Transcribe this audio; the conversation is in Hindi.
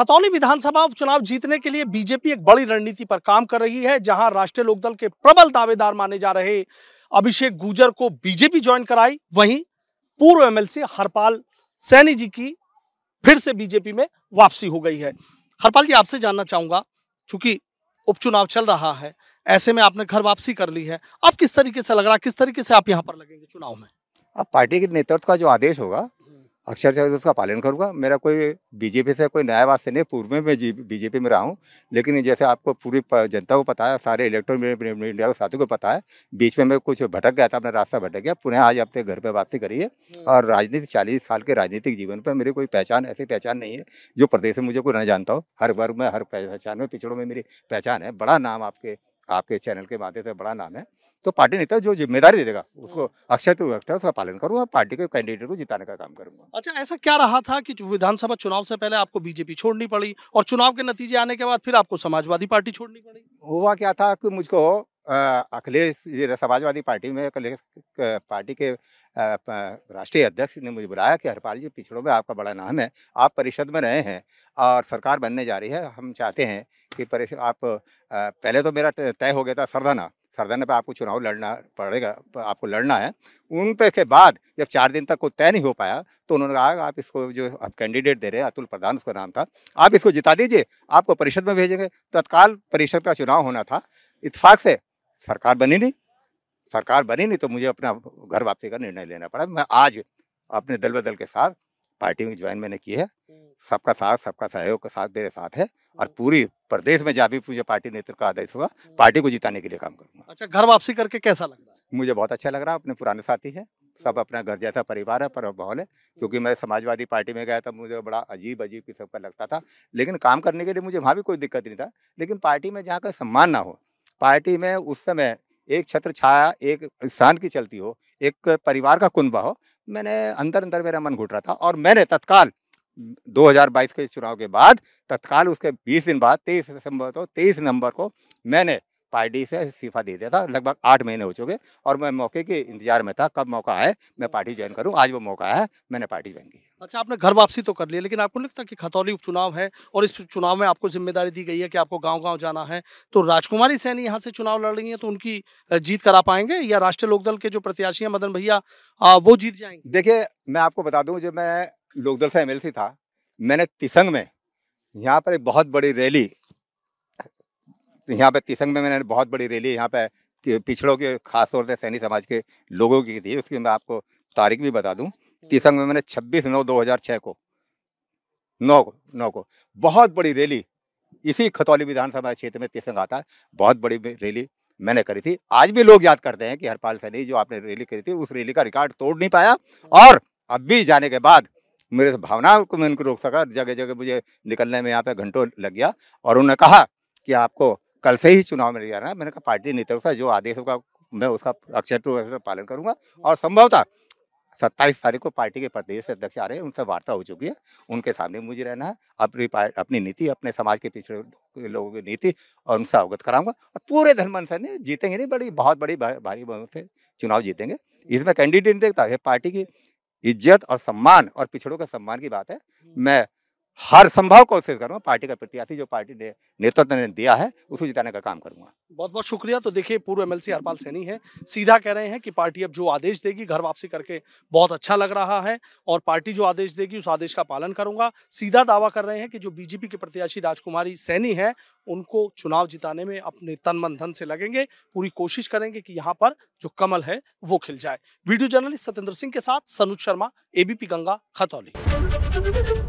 खतौली विधानसभा उपचुनाव जीतने के लिए बीजेपी एक बड़ी रणनीति पर काम कर रही है जहां राष्ट्रीय लोकदल के प्रबल दावेदार माने जा रहे अभिषेक गुजर को बीजेपी ज्वाइन कराई वहीं पूर्व एमएलसी हरपाल सैनी जी की फिर से बीजेपी में वापसी हो गई है हरपाल जी आपसे जानना चाहूंगा चूंकि उपचुनाव चल रहा है ऐसे में आपने घर वापसी कर ली है अब किस तरीके से लग रहा है किस तरीके से आप यहाँ पर लगेंगे चुनाव में अब पार्टी के नेतृत्व का जो आदेश होगा अक्षरशः उसका पालन करूँगा मेरा कोई बीजेपी से कोई नया वास्ते नहीं पूर्व में मैं बीजेपी में रहा हूँ लेकिन जैसे आपको पूरी जनता को पता है सारे इलेक्ट्रॉन मीडिया के साथियों को पता है बीच में मैं कुछ भटक गया था अपना रास्ता भटक गया पुनः आज अपने घर पर वापसी करी है हम्म। और राजनीति चालीस साल के राजनीतिक जीवन पर मेरी कोई पहचान ऐसी पहचान नहीं है जो प्रदेश में मुझे कोई ना जानता हो हर वर्ग में हर पहचान में पिछड़ों में मेरी पहचान है बड़ा नाम आपके आपके चैनल के माध्यम से बड़ा नाम है तो पार्टी नेता जो जिम्मेदारी दे देगा उसको हाँ। अक्षर तो रखता है उसका पालन करूंगा पार्टी के कैंडिडेट को जिताने का काम करूंगा अच्छा ऐसा क्या रहा था कि विधानसभा चुनाव से पहले आपको बीजेपी छोड़नी पड़ी और चुनाव के नतीजे आने के बाद फिर आपको समाजवादी पार्टी छोड़नी पड़ी हुआ क्या था कि मुझको अखिलेश समाजवादी पार्टी में अखिलेश पार्टी के राष्ट्रीय अध्यक्ष ने मुझे बुलाया कि हरपाल जी पिछड़ों में आपका बड़ा नाम है आप परिषद में रहे हैं और सरकार बनने जा रही है हम चाहते हैं कि परिषद आप पहले तो मेरा तय हो गया था सरदाना सरदाना पे आपको चुनाव लड़ना पड़ेगा आपको लड़ना है उन पे के बाद जब चार दिन तक कोई तय नहीं हो पाया तो उन्होंने कहा आप इसको जो आप कैंडिडेट दे रहे हैं अतुल प्रधान उसका नाम था आप इसको जिता दीजिए आपको परिषद में भेजेंगे तत्काल परिषद का चुनाव होना था इतफाक से सरकार बनी नहीं सरकार बनी नहीं तो मुझे अपना घर वापसी का निर्णय लेना पड़ा मैं आज अपने दल बदल के साथ पार्टी में ज्वाइन मैंने की है हम्म। सबका साथ सबका सहयोग का साथ मेरे साथ है और हम्म। पूरी प्रदेश में जहाँ भी मुझे पार्टी नेतृत्व का आदेश हुआ हम्म। पार्टी को जिताने के लिए काम करूंगा अच्छा घर वापसी करके कैसा लग रहा है मुझे बहुत अच्छा लग रहा है अपने पुराने साथी है सब अपना घर जैसा परिवार है पर माहौल है क्योंकि मैं समाजवादी पार्टी में गया था मुझे बड़ा अजीब अजीब किस्म का लगता था लेकिन काम करने के लिए मुझे वहाँ भी कोई दिक्कत नहीं था लेकिन पार्टी में जहाँ का सम्मान ना हो पार्टी में उस समय एक छत्र छाया एक इंसान की चलती हो एक परिवार का कुनबा हो मैंने अंदर अंदर मेरा मन घुट रहा था और मैंने तत्काल 2022 के चुनाव के बाद तत्काल उसके 20 दिन बाद 23 दिसंबर को 23 नंबर को मैंने पार्टी से इस्तीफा दे दिया था लगभग आठ महीने हो चुके और मैं मौके के इंतजार में था कब मौका है मैं पार्टी ज्वाइन करूँ आज वो मौका है मैंने पार्टी ज्वाइन की अच्छा आपने घर वापसी तो कर लिया लेकिन आपको लगता है कि खतौली उपचुनाव है और इस चुनाव में आपको जिम्मेदारी दी गई है कि आपको गाँव गाँव जाना है तो राजकुमारी सैनी यहाँ से चुनाव लड़ रही है तो उनकी जीत करा पाएंगे या राष्ट्रीय लोकदल के जो प्रत्याशी हैं मदन भैया वो जीत जाएंगे देखिये मैं आपको बता दूँ जब मैं लोकदल से एम था मैंने तिसंग में यहाँ पर एक बहुत बड़ी रैली तो यहाँ पे तिसंग में मैंने बहुत बड़ी रैली यहाँ पे पिछड़ों के खासतौर से सैनी समाज के लोगों की थी उसकी मैं आपको तारीख भी बता दूँ हम्म। तिसंग में मैंने छब्बीस नौ दो हज़ार छः को नौ को नौ को बहुत बड़ी रैली इसी खतौली विधानसभा क्षेत्र में तिसंग आता है बहुत बड़ी रैली मैंने करी थी आज भी लोग याद करते हैं कि हरपाल सैनी जो आपने रैली करी थी उस रैली का रिकॉर्ड तोड़ नहीं पाया हम्म। और अब भी जाने के बाद मेरे भावना को मैं उनको रोक सका जगह जगह मुझे निकलने में यहाँ पे घंटों लग गया और उन्होंने कहा कि आपको कल से ही चुनाव में जाना है मैंने कहा पार्टी नेतृत्व से जो आदेश होगा मैं उसका अक्षर अक्षर तो पालन करूंगा हम्म। और संभवतः सत्ताईस तारीख को पार्टी के प्रदेश अध्यक्ष आ रहे हैं उनसे वार्ता हो चुकी है उनके सामने मुझे रहना है अपनी अपनी नीति अपने समाज के पिछड़े लोगों की नीति और उनसे अवगत कराऊंगा और पूरे धनमन से जीतेंगे नहीं बड़ी बहुत बड़ी भारी बहुमत से चुनाव जीतेंगे इसमें कैंडिडेट देखता है पार्टी की इज्जत और सम्मान और पिछड़ों के सम्मान की बात है हम्म। मैं हर संभव कोशिश करूंगा पार्टी का प्रत्याशी जो पार्टी ने नेतृत्व ने दिया है उसे जिताने का काम करूंगा बहुत बहुत शुक्रिया तो देखिए पूर्व एमएलसी हरपाल सैनी है सीधा कह रहे हैं कि पार्टी अब जो आदेश देगी घर वापसी करके बहुत अच्छा लग रहा है और पार्टी जो आदेश देगी उस आदेश का पालन करूंगा सीधा दावा कर रहे हैं कि जो बीजेपी के प्रत्याशी राजकुमारी सैनी है उनको चुनाव जिताने में अपने तन मन धन से लगेंगे पूरी कोशिश करेंगे कि यहाँ पर जो कमल है वो खिल जाए वीडियो जर्नलिस्ट सत्येंद्र सिंह के साथ सनुज शर्मा एबीपी गंगा खतौली